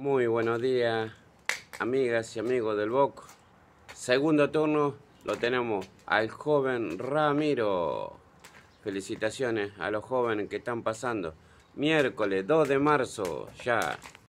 Muy buenos días, amigas y amigos del BOC. Segundo turno lo tenemos al joven Ramiro. Felicitaciones a los jóvenes que están pasando. Miércoles 2 de marzo, ya.